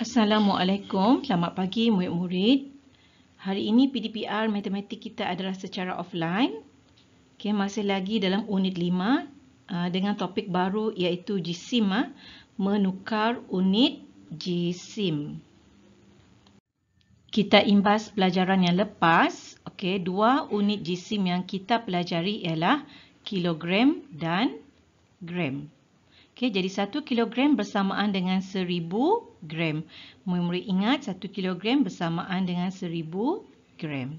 Assalamualaikum, selamat pagi murid-murid. Hari ini PDPR matematik kita adalah secara offline. Okay, masih lagi dalam unit 5 uh, dengan topik baru iaitu GSIM, ah, menukar unit GSIM. Kita imbas pelajaran yang lepas. Okay, dua unit GSIM yang kita pelajari ialah kilogram dan gram. Okey, jadi 1 kilogram bersamaan dengan 1000 gram. Murid-murid ingat 1 kilogram bersamaan dengan 1000 gram.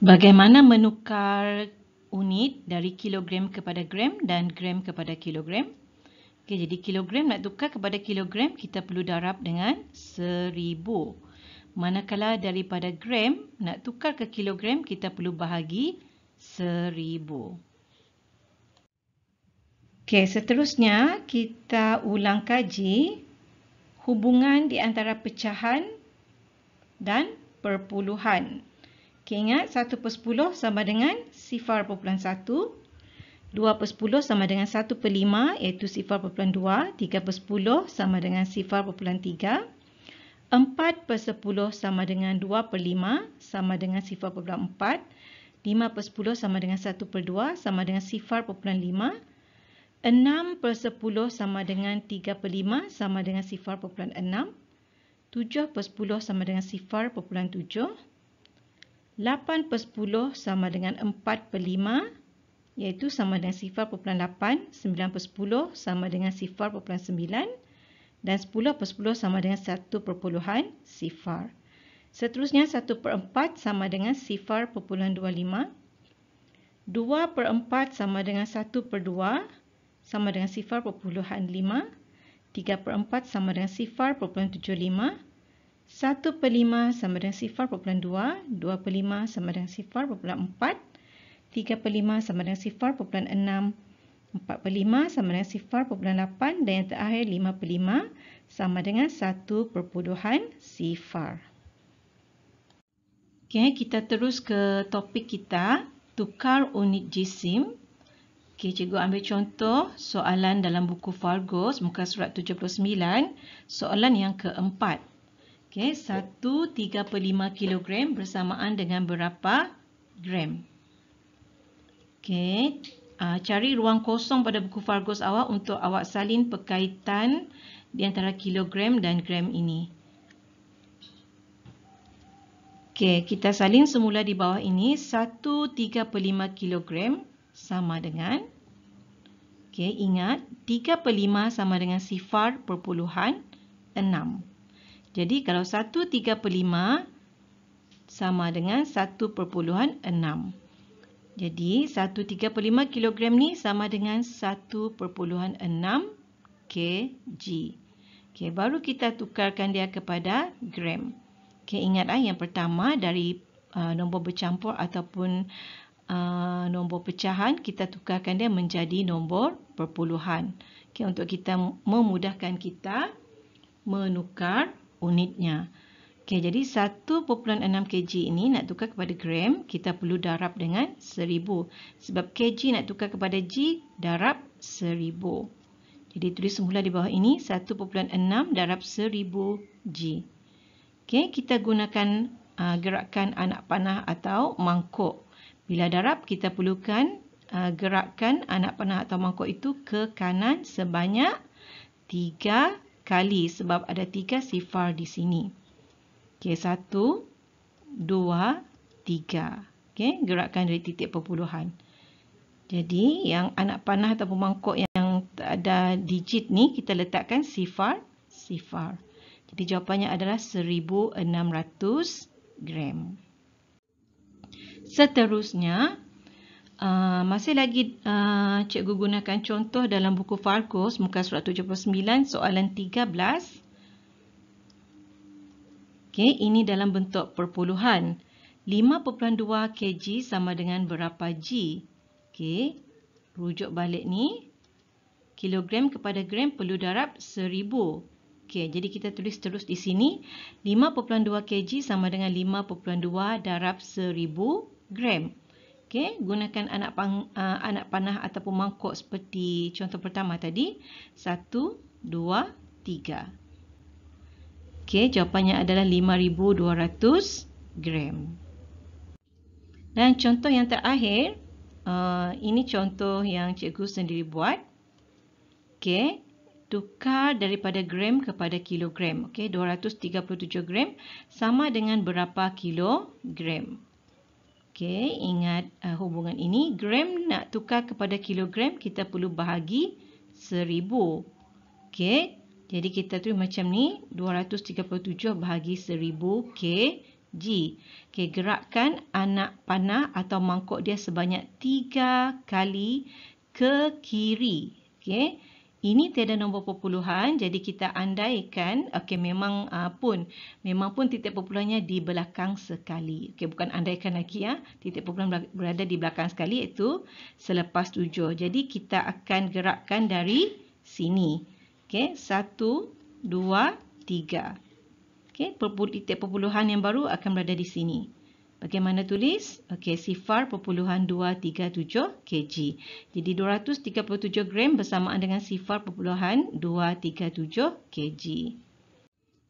Bagaimana menukar unit dari kilogram kepada gram dan gram kepada kilogram? Okey, jadi kilogram nak tukar kepada kilogram, kita perlu darab dengan 1000. Manakala daripada gram, nak tukar ke kilogram, kita perlu bahagi seribu. Okey, seterusnya kita ulang kaji hubungan di antara pecahan dan perpuluhan. Okey, ingat 1 per 10 sama dengan sifar perpuluhan 1. 2 per 10 sama dengan 1 per 5 iaitu sifar perpuluhan 2. 3 per 10 sama dengan sifar perpuluhan 3. 4 per 10 sama dengan 2 per 5 sama dengan sifar perpuluhan 4. 5 per 10 sama dengan 1 per 2 sama dengan sifar perpuluhan 5. 6 per 10 sama dengan 3 per 5 sama dengan sifar perpuluhan 6. 7 per 10 sama dengan sifar perpuluhan 7. 8 per 10 sama dengan 4 per 5 iaitu sama dengan sifar perpuluhan 8. 9 per 10 sama dengan sifar perpuluhan 9. Dan 10 per 10 sama dengan 1 perpuluhan sifar. Seterusnya 1 per 4 sama dengan sifar perpuluhan 25. 2 per 4 sama dengan 1 per 2. sama dengan 1 per 2 sama dengan sifar perpuluhan 5. 3 per 4 sama dengan sifar perpuluhan 75. 1 per 5 sama dengan sifar perpuluhan 2. 2 per 5 sama dengan sifar perpuluhan 4. 3 per 5 sama dengan sifar perpuluhan 6. 4 per 5 sama dengan sifar perpuluhan 8. Dan yang terakhir 5 per 5 sama dengan 1 perpuluhan sifar. Okay, kita terus ke topik kita. Tukar unit jisim. Okey, cikgu ambil contoh soalan dalam buku Fargos muka surat 79, soalan yang keempat. Okey, 1.35 kg bersamaan dengan berapa gram? Okey, uh, cari ruang kosong pada buku Fargos awak untuk awak salin perkaitan di antara kilogram dan gram ini. Okey, kita salin semula di bawah ini 1.35 kg bersamaan sama dengan Okey, ingat 3 per 5 sama dengan sifar perpuluhan 6. Jadi kalau 1 3 per 5 sama dengan 1 perpuluhan 6. Jadi 1 3 per 5 kilogram ni sama dengan 1 perpuluhan 6 kg. Okey, baru kita tukarkan dia kepada gram. Okey, ingatlah yang pertama dari uh, nombor bercampur ataupun Uh, nombor pecahan, kita tukarkan dia menjadi nombor berpuluhan. Okay, untuk kita memudahkan kita menukar unitnya. Okay, jadi 1.6 kg ini nak tukar kepada gram, kita perlu darab dengan 1000. Sebab kg nak tukar kepada g, darab 1000. Jadi tulis semula di bawah ini, 1.6 darab 1000 g. Okay, kita gunakan uh, gerakan anak panah atau mangkuk. Bila darab, kita perlukan uh, gerakkan anak panah atau mangkuk itu ke kanan sebanyak 3 kali sebab ada 3 sifar di sini. Okey, 1, 2, 3. Okey, gerakkan dari titik perpuluhan. Jadi, yang anak panah atau mangkuk yang ada digit ni, kita letakkan sifar, sifar. Jadi, jawapannya adalah 1,600 gram. Gram. Seterusnya, uh, masih lagi uh, cikgu gunakan contoh dalam buku Farkus, muka surat 79, soalan 13. Okay, ini dalam bentuk perpuluhan. 5.2 kg sama dengan berapa G? Okay, rujuk balik ni. Kilogram kepada gram perlu darab 1000. Okay, jadi kita tulis terus di sini. 5.2 kg sama dengan 5.2 darab seribu gram. okay, gunakan anak, pang, uh, anak panah ataupun mangkuk seperti contoh pertama tadi. Satu, dua, tiga. okay, jawapannya adalah 5,200 gram. Dan contoh yang terakhir, uh, ini contoh yang cikgu sendiri buat. okay, tukar daripada gram kepada kilogram. Okey, 237 gram sama dengan berapa kilogram. Okey, ingat uh, hubungan ini. Gram nak tukar kepada kilogram, kita perlu bahagi seribu. Okey, jadi kita tu macam ni, 237 bahagi seribu kg. Okey, gerakkan anak panah atau mangkuk dia sebanyak tiga kali ke kiri. Okey, ini tiada nombor perpuluhan jadi kita andaikan okey memang uh, pun memang pun titik perpuluhannya di belakang sekali okey bukan andaikan lagi ya titik perpuluhan berada di belakang sekali iaitu selepas tujuh. jadi kita akan gerakkan dari sini okey 1 2 3 okey titik perpuluhan yang baru akan berada di sini Bagaimana tulis? Okey, sifar perpuluhan 237 kg. Jadi 237 gram bersamaan dengan sifar perpuluhan 237 kg.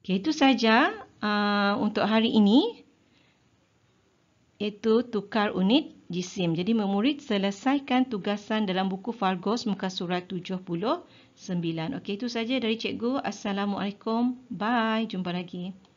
Okey, itu saja uh, untuk hari ini. Itu tukar unit jisim. Jadi murid selesaikan tugasan dalam buku Fargos muka surat 79. Okey, itu saja dari cikgu. Assalamualaikum. Bye. Jumpa lagi.